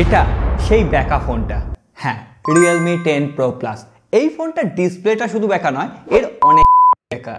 এটা সেই ব্যাকা ফোনটা হ্যাঁ রিয়েলমি টেন প্রো প্লাস এই ফোনটা ডিসপ্লেটা শুধু ব্যাকা নয় এর অনেক ব্যাকা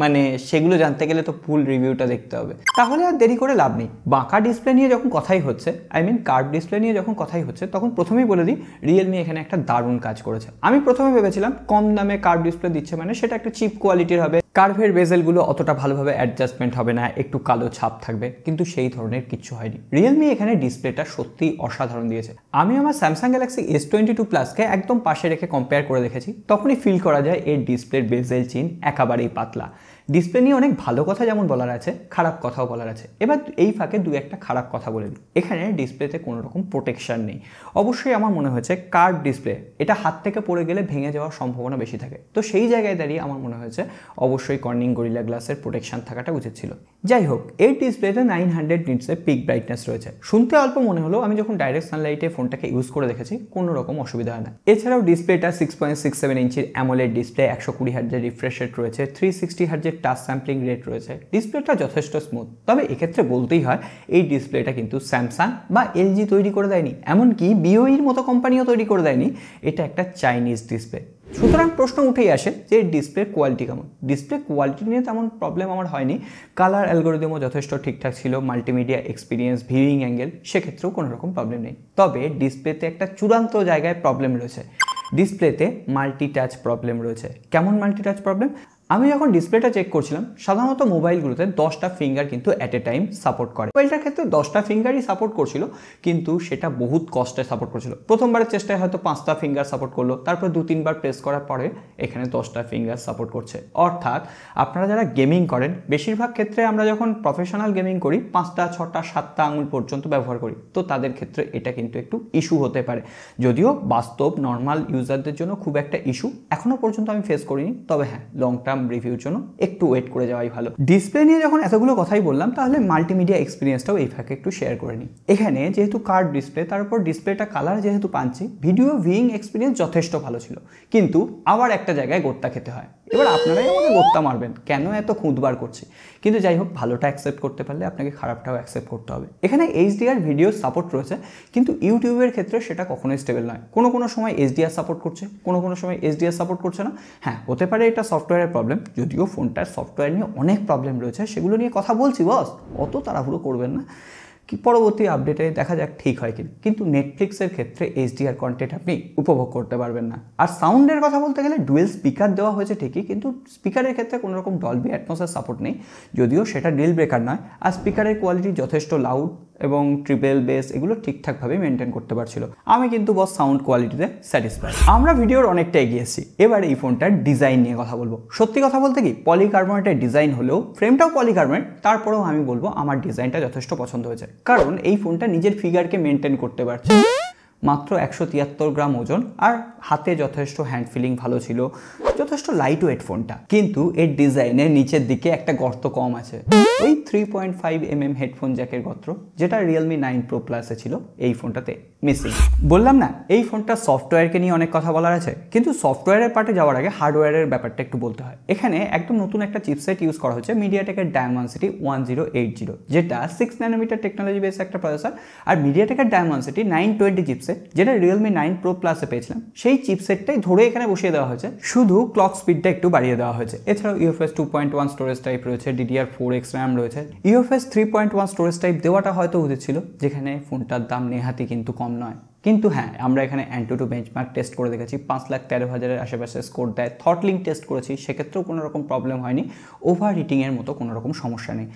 মানে সেগুলো জানতে গেলে তো ফুল রিভিউটা দেখতে হবে তাহলে আর দেরি করে লাভ নেই বাঁকা ডিসপ্লে নিয়ে যখন কথাই হচ্ছে আই মিন কার্ড ডিসপ্লে নিয়ে যখন কথাই হচ্ছে তখন প্রথমেই বলে দিই রিয়েলমি এখানে একটা দারুণ কাজ করেছে আমি প্রথমে ভেবেছিলাম কম দামে কার্ড ডিসপ্লে দিচ্ছে মানে সেটা একটা চিপ কোয়ালিটির হবে কার্ভের বেজেলগুলো অতটা ভালোভাবে অ্যাডজাস্টমেন্ট হবে না একটু কালো ছাপ থাকবে কিন্তু সেই ধরনের কিচ্ছু হয়নি রিয়েলমি এখানে ডিসপ্লেটা সত্যিই অসাধারণ দিয়েছে আমি আমার Samsung Galaxy S twenty two প্লাসকে একদম পাশে রেখে কম্পেয়ার করে দেখেছি তখনই ফিল করা যায় এর ডিসপ্লের বেজেল চিন একেবারেই পাতলা ডিসপ্লে নিয়ে অনেক ভালো কথা যেমন বলার আছে খারাপ কথাও বলার আছে এবার এই ফাঁকে দু একটা খারাপ কথা বলে দিই এখানে ডিসপ্লেতে কোনো রকম প্রোটেকশান নেই অবশ্যই আমার মনে হয়েছে কার্ড ডিসপ্লে এটা হাত থেকে পড়ে গেলে ভেঙে যাওয়ার সম্ভাবনা বেশি থাকে তো সেই জায়গায় দাঁড়িয়ে আমার মনে হয়েছে অবশ্যই কর্নিং গরিলা গ্লাসের প্রোটেকশান থাকাটা উচিত ছিল যাই হোক এই ডিসপ্লেতে নাইন হান্ড্রেড নিটসের পিক ব্রাইটনেস রয়েছে শুনতে অল্প মনে হলো আমি যখন ডাইরেক্ট সানলাইটে ফোনটাকে ইউজ করে দেখেছি কোনো রকম অসুবিধা হয় না এছাড়াও ডিসপ্লেটা সিক্স পয়েন্ট সিক্স সেভেন ইঞ্চির অ্যামোলেড ডিসপ্লে একশো কুড়ি হার্জের রিফ্রেশ রেট রয়েছে থ্রি সিক্সটি হার্জের টাচ স্যাম্পলিং রেট রয়েছে ডিসপ্লেটা যথেষ্ট স্মুথ তবে এক্ষেত্রে বলতেই হয় এই ডিসপ্লেটা কিন্তু স্যামসাং বা এলজি তৈরি করে দেয়নি এমনকি বিওইর মতো কোম্পানিও তৈরি করে দেয়নি এটা একটা চাইনিজ ডিসপ্লে সুতরাং প্রশ্ন উঠেই আসে যে ডিসপ্লের কোয়ালিটি কেমন ডিসপ্লে কোয়ালিটি নিয়ে তেমন প্রবলেম আমার হয়নি কালার অ্যালগোরিদমও যথেষ্ট ঠিকঠাক ছিল মাল্টিমিডিয়া এক্সপিরিয়েন্স ভিউইং অ্যাঙ্গেল সেক্ষেত্রেও কোনো রকম প্রবলেম নেই তবে ডিসপ্লেতে একটা চূড়ান্ত জায়গায় প্রবলেম রয়েছে ডিসপ্লেতে মাল্টি টাচ প্রবলেম রয়েছে কেমন মাল্টি টাচ প্রবলেম আমি যখন ডিসপ্লেটা চেক করছিলাম সাধারণত মোবাইলগুলোতে দশটা ফিঙ্গার কিন্তু অ্যাট এ টাইম সাপোর্ট করে মোবাইলটার ক্ষেত্রে দশটা ফিঙ্গারই সাপোর্ট করছিল কিন্তু সেটা বহুত কষ্টে সাপোর্ট করছিল প্রথমবারের চেষ্টায় হয়তো পাঁচটা ফিঙ্গার সাপোর্ট করলো তারপর দু তিনবার প্রেস করার পরে এখানে দশটা ফিঙ্গার সাপোর্ট করছে অর্থাৎ আপনারা যারা গেমিং করেন বেশিরভাগ ক্ষেত্রে আমরা যখন প্রফেশনাল গেমিং করি পাঁচটা ছটা সাতটা আঙুল পর্যন্ত ব্যবহার করি তো তাদের ক্ষেত্রে এটা কিন্তু একটু ইস্যু হতে পারে যদিও বাস্তব নর্মাল ইউজারদের জন্য খুব একটা ইস্যু এখনও পর্যন্ত আমি ফেস করিনি তবে হ্যাঁ লং টার্ম সিস্টেম রিভিউর জন্য একটু ওয়েট করে যাওয়াই ভালো ডিসপ্লে নিয়ে যখন এতগুলো কথাই বললাম তাহলে মাল্টিমিডিয়া এক্সপিরিয়েন্সটাও এই ফাঁকে একটু শেয়ার করে নিই এখানে যেহেতু কার্ড ডিসপ্লে তার উপর ডিসপ্লেটা কালার যেহেতু পাচ্ছি ভিডিও ভিইং এক্সপিরিয়েন্স যথেষ্ট ভালো ছিল কিন্তু আবার একটা জায়গায় গোত্তা খেতে হয় এবার আপনারাই আমাকে গোত্তা মারবেন কেন এত খুঁতবার করছি কিন্তু যাই হোক ভালোটা অ্যাকসেপ্ট করতে পারলে আপনাকে খারাপটাও অ্যাকসেপ্ট করতে হবে এখানে এইচডিআর ভিডিও সাপোর্ট রয়েছে কিন্তু ইউটিউবের ক্ষেত্রে সেটা কখনোই স্টেবল নয় কোনো কোনো সময় এইচডিআর সাপোর্ট করছে কোনো কোনো সময় এইচডিআর সাপোর্ট করছে না হ্যাঁ হতে পারে এটা সফটওয়্যারের প্রবলেম যদিও ফোনটার সফটওয়্যার নিয়ে অনেক প্রবলেম রয়েছে সেগুলো নিয়ে কথা বলছি বস অত তাড়াহুড়ো করবেন না কি পরবর্তী আপডেটে দেখা যাক ঠিক হয় কিনা কিন্তু নেটফ্লিক্সের ক্ষেত্রে এইচডিআর কন্টেন্ট আপনি উপভোগ করতে পারবেন না আর সাউন্ডের কথা বলতে গেলে ডুয়েল স্পিকার দেওয়া হয়েছে ঠিকই কিন্তু স্পিকারের ক্ষেত্রে কোনো রকম ডলবি অ্যাটমসের সাপোর্ট নেই যদিও সেটা ডিল ব্রেকার নয় আর স্পিকারের কোয়ালিটি যথেষ্ট লাউড এবং ট্রিপেল বেস এগুলো ঠিকঠাকভাবে মেনটেন করতে পারছিল আমি কিন্তু বস সাউন্ড কোয়ালিটিতে স্যাটিসফাইড আমরা ভিডিওর অনেকটা এগিয়েছি এবার এই ফোনটার ডিজাইন নিয়ে কথা বলবো সত্যি কথা বলতে কি পলিকার্বনেটের ডিজাইন হলেও ফ্রেমটাও পলিকার্বনেট তারপরেও আমি বলবো আমার ডিজাইনটা যথেষ্ট পছন্দ হয়েছে কারণ এই ফোনটা নিজের ফিগারকে মেনটেন করতে পারছে মাত্র একশো তিয়াত্তর গ্রাম ওজন আর হাতে যথেষ্ট হ্যান্ড ফিলিং ভালো ছিল যথেষ্ট লাইট ওয়েট ফোনটা কিন্তু এর ডিজাইনের নিচের দিকে একটা গর্ত কম আছে ওই three point five M M headphone জ্যাকের গর্ত যেটা রিয়েলমি নাইন প্রো প্লাসে ছিল এই ফোনটাতে মিসিং বললাম না এই ফোনটা সফটওয়্যারকে নিয়ে অনেক কথা বলার আছে কিন্তু সফটওয়্যারের পার্টে যাওয়ার আগে হার্ডওয়্যারের ব্যাপারটা একটু বলতে হয় এখানে একদম নতুন একটা চিপসেট ইউজ করা হচ্ছে মিডিয়াটেকের Dimensity one zero eight zero যেটা সিক্স ন্যানোমিটার টেকনোলজি বেস একটা প্রসেসর আর মিডিয়াটেকের Dimensity nine twenty chipset যেটা রিয়েলমি নাইন প্রো প্লাসে পেয়েছিলাম সেই চিপসেটটাই ধরে এখানে বসিয়ে দেওয়া হয়েছে শুধু ক্লক স্পিডটা একটু বাড়িয়ে দেওয়া হয়েছে এছাড়াও UFS two point one storage type রয়েছে ডিডিআর ফোর এক্স র্যাম রয়েছে UFS three point one storage type দেওয়াটা হয়তো উচিত ছিল যেখানে ফোনটার দাম নেহাতি কিন্তু কম নয় কিন্তু হ্যাঁ আমরা এখানে টু বেঞ্চমার্ক টেস্ট করে দেখেছি পাঁচ লাখ তেরো হাজারের আশেপাশে স্কোর দেয় থটলিং টেস্ট করেছি সেক্ষেত্রেও কোনো রকম প্রবলেম হয়নি ওভার হিটিংয়ের মতো কোনো রকম সমস্যা নেই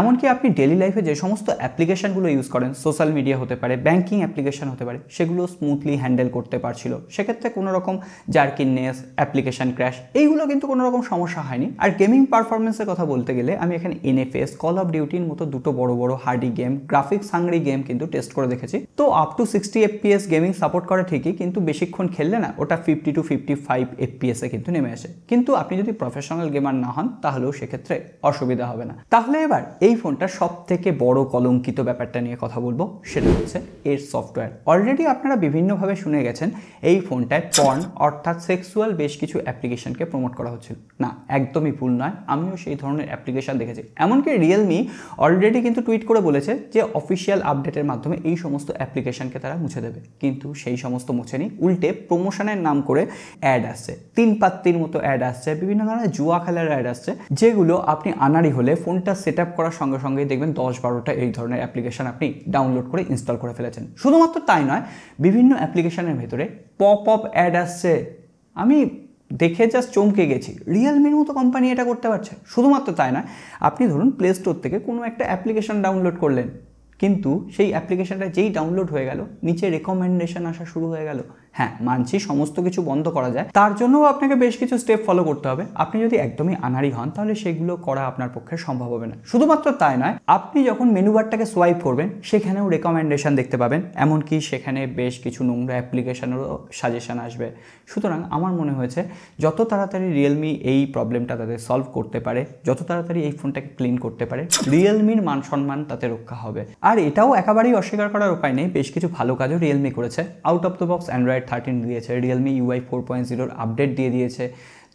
এমনকি আপনি ডেলি লাইফে যে সমস্ত অ্যাপ্লিকেশানগুলো ইউজ করেন সোশ্যাল মিডিয়া হতে পারে ব্যাঙ্কিং অ্যাপ্লিকেশান হতে পারে সেগুলো স্মুথলি হ্যান্ডেল করতে পারছিল সেক্ষেত্রে কোনো রকম জার্কিননেস অ্যাপ্লিকেশান ক্র্যাশ এইগুলো কিন্তু কোনো রকম সমস্যা হয়নি আর গেমিং পারফরমেন্সের কথা বলতে গেলে আমি এখানে এনএফএস কল অফ ডিউটির মতো দুটো বড় বড় hardy game graphics hungry game কিন্তু টেস্ট করে দেখেছি তো up to sixty FPS gaming support করে ঠিকই কিন্তু বেশিক্ষণ খেললে না ওটা ফিফটি টু ফিফটি ফাইভ এফপিএসে কিন্তু নেমে আসে কিন্তু আপনি যদি প্রফেশনাল গেমার না হন তাহলেও সেক্ষেত্রে অসুবিধা হবে না তাহলে এবার এই ফোনটা সব থেকে বড় কলঙ্কিত ব্যাপারটা নিয়ে কথা বলবো সেটা হচ্ছে এর সফটওয়্যার অলরেডি আপনারা বিভিন্নভাবে শুনে গেছেন এই ফোনটায় পর্ন অর্থাৎ সেক্সুয়াল বেশ কিছু অ্যাপ্লিকেশনকে প্রমোট করা হচ্ছিল না একদমই ভুল নয় আমিও সেই ধরনের অ্যাপ্লিকেশন দেখেছি এমনকি রিয়েলমি অলরেডি কিন্তু টুইট করে বলেছে যে অফিসিয়াল আপডেটের মাধ্যমে এই সমস্ত অ্যাপ্লিকেশনকে তারা মুছে দেবে কিন্তু সেই সমস্ত মুছে নি উল্টে প্রমোশনের নাম করে অ্যাড আসছে তিন পাত্তির মতো অ্যাড আসছে বিভিন্ন ধরনের জুয়া খেলার অ্যাড আসছে যেগুলো আপনি আনারি হলে ফোনটা সেট আপ করা করার সঙ্গে সঙ্গেই দেখবেন দশ বারোটা এই ধরনের অ্যাপ্লিকেশান আপনি ডাউনলোড করে ইনস্টল করে ফেলেছেন শুধুমাত্র তাই নয় বিভিন্ন অ্যাপ্লিকেশানের ভেতরে পপ আপ অ্যাড আসছে আমি দেখে জাস্ট চমকে গেছি রিয়েলমির মতো কোম্পানি এটা করতে পারছে শুধুমাত্র তাই নয় আপনি ধরুন প্লে স্টোর থেকে কোনো একটা অ্যাপ্লিকেশান ডাউনলোড করলেন কিন্তু সেই অ্যাপ্লিকেশানটা যেই ডাউনলোড হয়ে গেল নিচে রেকমেন্ডেশন আসা শুরু হয়ে গেল হ্যাঁ মানছি সমস্ত কিছু বন্ধ করা যায় তার জন্যও আপনাকে বেশ কিছু স্টেপ ফলো করতে হবে আপনি যদি একদমই আনারি হন তাহলে সেগুলো করা আপনার পক্ষে সম্ভব হবে না শুধুমাত্র তাই নয় আপনি যখন মেনু সোয়াইপ করবেন সেখানেও রেকমেন্ডেশন দেখতে পাবেন এমনকি সেখানে বেশ কিছু নোংরা অ্যাপ্লিকেশনেরও সাজেশান আসবে সুতরাং আমার মনে হয়েছে যত তাড়াতাড়ি রিয়েলমি এই প্রবলেমটা তাদের সলভ করতে পারে যত তাড়াতাড়ি এই ফোনটাকে ক্লিন করতে পারে রিয়েলমির মান সম্মান তাতে রক্ষা হবে আর এটাও একেবারেই অস্বীকার করার উপায় নেই বেশ কিছু ভালো কাজও রিয়েলমি করেছে out of the box Android thirteen দিয়েছে রিয়েলমি ইউআই ফোর পয়েন্ট জিরোর আপডেট দিয়ে দিয়েছে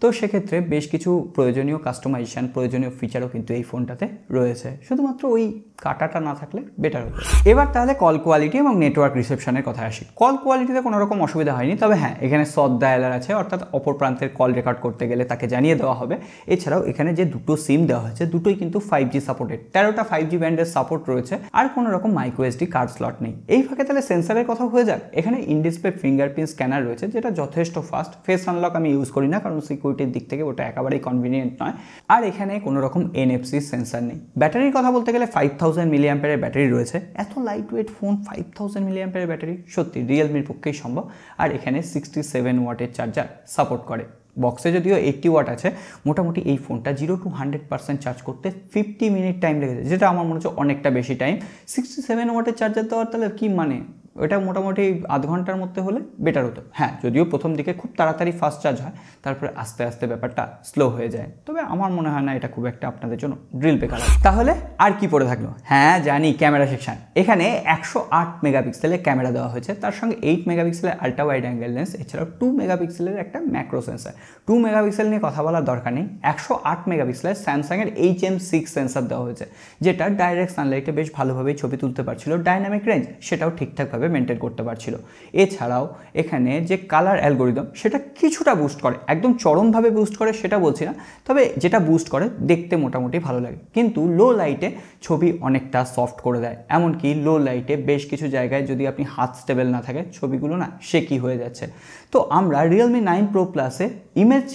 তো সেক্ষেত্রে বেশ কিছু প্রয়োজনীয় কাস্টমাইজেশান প্রয়োজনীয় ফিচারও কিন্তু এই ফোনটাতে রয়েছে শুধুমাত্র ওই কাটাটা না থাকলে বেটার হবে এবার তাহলে কল কোয়ালিটি এবং নেটওয়ার্ক রিসেপশনের কথা আসি কল কোয়ালিটিতে কোনো রকম অসুবিধা হয়নি তবে হ্যাঁ এখানে সদ ডায়ালার আছে অর্থাৎ অপর প্রান্তের কল রেকর্ড করতে গেলে তাকে জানিয়ে দেওয়া হবে এছাড়াও এখানে যে দুটো সিম দেওয়া হয়েছে দুটোই কিন্তু ফাইভ জি সাপোর্টেড তেরোটা ফাইভ জি ব্যান্ডের সাপোর্ট রয়েছে আর কোনো রকম মাইক্রো এসডি কার্ড স্লট নেই এই ফাঁকে তাহলে সেন্সারের কথা হয়ে যাক এখানে ইনডিসপ্লে ফিঙ্গারপ্রিন্ট স্ক্যানার রয়েছে যেটা যথেষ্ট ফাস্ট ফেস আনলক আমি ইউজ করি না কারণ সিকিউর সিকিউরিটির দিক থেকে ওটা একেবারেই কনভিনিয়েন্ট নয় আর এখানে কোনো রকম এনএফসি সেন্সার নেই ব্যাটারির কথা বলতে গেলে ফাইভ থাউজেন্ড মিলি ব্যাটারি রয়েছে এত light weight phone five thousand milli battery সত্যি রিয়েলমির পক্ষেই সম্ভব আর এখানে সিক্সটি সেভেন ওয়াটের চার্জার সাপোর্ট করে বক্সে যদিও এইটটি ওয়াট আছে মোটামুটি এই ফোনটা zero to hundred percent charge করতে ফিফটি মিনিট টাইম লেগেছে যেটা আমার মনে হচ্ছে অনেকটা বেশি টাইম সিক্সটি সেভেন ওয়াটের চার্জার দেওয়ার তাহলে কী মানে ওটা মোটামুটি আধ ঘন্টার মধ্যে হলে বেটার হতো হ্যাঁ যদিও প্রথম দিকে খুব তাড়াতাড়ি ফাস্ট চার্জ হয় তারপরে আস্তে আস্তে ব্যাপারটা স্লো হয়ে যায় তবে আমার মনে হয় না এটা খুব একটা আপনাদের জন্য ড্রিল বেকার তাহলে আর কি পড়ে থাকলো হ্যাঁ জানি ক্যামেরা সেকশান এখানে একশো আট মেগাপিক্সেলের ক্যামেরা দেওয়া হয়েছে তার সঙ্গে এইট মেগাপিক্সেলের আলট্রা ওয়াইড অ্যাঙ্গেল লেন্স এছাড়াও টু মেগাপিক্সেলের একটা ম্যাক্রো সেন্সার টু মেগাপিক্সেল নিয়ে কথা বলার দরকার নেই একশো আট মেগাপিক্সেলের স্যামসাংয়ের এইচ এম সিক্স সেন্সার দেওয়া হয়েছে যেটা ডাইরেক্ট সানলাইটে বেশ ভালোভাবেই ছবি তুলতে পারছিল ডাইনামিক রেঞ্জ সেটাও ঠিকঠাকভাবে ভালোভাবে মেনটেন করতে পারছিল এছাড়াও এখানে যে কালার অ্যালগোরিদম সেটা কিছুটা বুস্ট করে একদম চরমভাবে বুস্ট করে সেটা বলছি না তবে যেটা বুস্ট করে দেখতে মোটামুটি ভালো লাগে কিন্তু লো লাইটে ছবি অনেকটা সফট করে দেয় এমনকি লো লাইটে বেশ কিছু জায়গায় যদি আপনি হাত স্টেবল না থাকে ছবিগুলো না সে কি হয়ে যাচ্ছে তো আমরা রিয়েলমি নাইন প্রো প্লাসে ইমেজ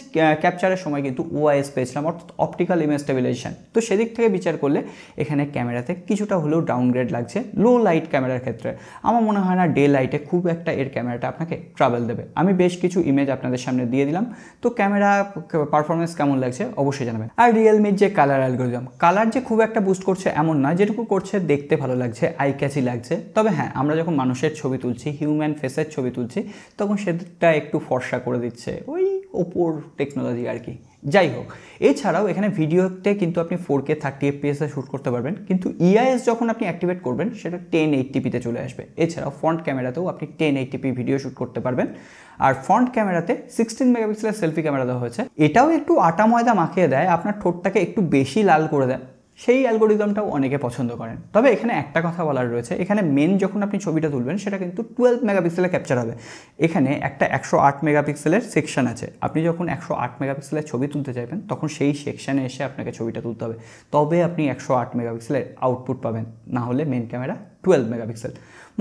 ক্যাপচারের সময় কিন্তু ওআইএস পেয়েছিলাম অর্থাৎ অপটিক্যাল ইমেজ স্টেবিলাইজেশন তো সেদিক থেকে বিচার করলে এখানে ক্যামেরাতে কিছুটা হলেও ডাউনগ্রেড লাগছে লো লাইট ক্যামেরার ক্ষেত্রে আমার মনে হয় না ডে লাইটে খুব একটা এর ক্যামেরাটা আপনাকে ট্রাভেল দেবে আমি বেশ কিছু ইমেজ আপনাদের সামনে দিয়ে দিলাম তো ক্যামেরা পারফরমেন্স কেমন লাগছে অবশ্যই জানাবেন আর রিয়েলমির যে কালার অ্যালগোরিজম কালার যে খুব একটা বুস্ট করছে এমন না যেটুকু করছে দেখতে ভালো লাগছে আই ক্যাচি লাগছে তবে হ্যাঁ আমরা যখন মানুষের ছবি তুলছি হিউম্যান ফেসের ছবি তুলছি তখন সেটা একটু ফর্সা করে দিচ্ছে ওই ওপর টেকনোলজি আর কি যাই হোক এছাড়াও এখানে ভিডিওতে কিন্তু আপনি ফোর কে থার্টি এফপিএসে শ্যুট করতে পারবেন কিন্তু ইআইএস e যখন আপনি অ্যাক্টিভেট করবেন সেটা টেন এইটটিপিতে চলে আসবে এছাড়াও ফ্রন্ট ক্যামেরাতেও আপনি টেন এইটটিপি ভিডিও শ্যুট করতে পারবেন আর ফ্রন্ট ক্যামেরাতে সিক্সটিন মেগাপিক্সেলের সেলফি ক্যামেরা দেওয়া হয়েছে এটাও একটু আটা ময়দা মাখিয়ে দেয় আপনার ঠোঁটটাকে একটু বেশি লাল করে দেয় সেই অ্যালগোরিদমটাও অনেকে পছন্দ করেন তবে এখানে একটা কথা বলার রয়েছে এখানে মেন যখন আপনি ছবিটা তুলবেন সেটা কিন্তু টুয়েলভ মেগাপিক্সেলে ক্যাপচার হবে এখানে একটা একশো আট মেগাপিক্সেলের সেকশন আছে আপনি যখন একশো আট মেগাপিক্সেলের ছবি তুলতে চাইবেন তখন সেই সেকশানে এসে আপনাকে ছবিটা তুলতে হবে তবে আপনি একশো আট মেগাপিক্সেলের আউটপুট পাবেন না হলে মেন ক্যামেরা টুয়েলভ মেগাপিক্সেল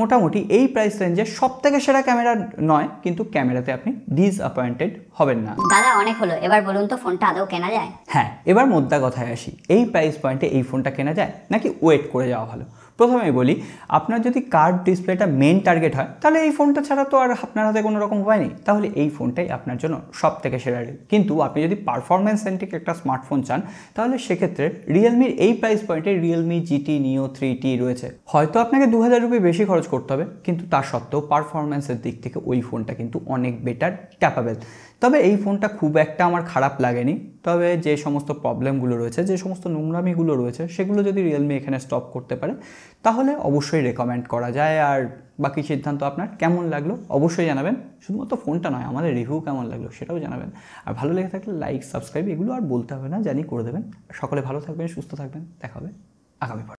মোটামুটি এই প্রাইস রেঞ্জে সব থেকে সেরা ক্যামেরা নয় কিন্তু ক্যামেরাতে আপনি ডিসঅ্যাপয়েন্টেড হবেন না দাদা অনেক হলো এবার বলুন তো ফোনটা আদৌ কেনা যায় হ্যাঁ এবার মোদ্দা কথায় আসি এই প্রাইস পয়েন্টে এই ফোনটা কেনা যায় নাকি ওয়েট করে যাওয়া ভালো প্রথমেই বলি আপনার যদি কার্ড ডিসপ্লেটা মেন টার্গেট হয় তাহলে এই ফোনটা ছাড়া তো আর আপনার হাতে কোনো রকম উপায় নেই তাহলে এই ফোনটাই আপনার জন্য সব থেকে সেরা ডিল কিন্তু আপনি যদি পারফরমেন্স সেন্ট্রিক একটা স্মার্টফোন চান তাহলে সেক্ষেত্রে রিয়েলমির এই প্রাইস পয়েন্টে Realme GT Neo three T রয়েছে হয়তো আপনাকে দু হাজার রুপি বেশি খরচ করতে হবে কিন্তু তা সত্ত্বেও পারফরমেন্সের দিক থেকে ওই ফোনটা কিন্তু অনেক বেটার ক্যাপাবেল তবে এই ফোনটা খুব একটা আমার খারাপ লাগেনি তবে যে সমস্ত প্রবলেমগুলো রয়েছে যে সমস্ত নোংরামিগুলো রয়েছে সেগুলো যদি রিয়েলমি এখানে স্টপ করতে পারে তাহলে অবশ্যই রেকমেন্ড করা যায় আর বাকি সিদ্ধান্ত আপনার কেমন লাগলো অবশ্যই জানাবেন শুধুমাত্র ফোনটা নয় আমাদের রিভিউ কেমন লাগলো সেটাও জানাবেন আর ভালো লেগে থাকলে লাইক সাবস্ক্রাইব এগুলো আর বলতে হবে না জানি করে দেবেন সকলে ভালো থাকবেন সুস্থ থাকবেন দেখা হবে আগামী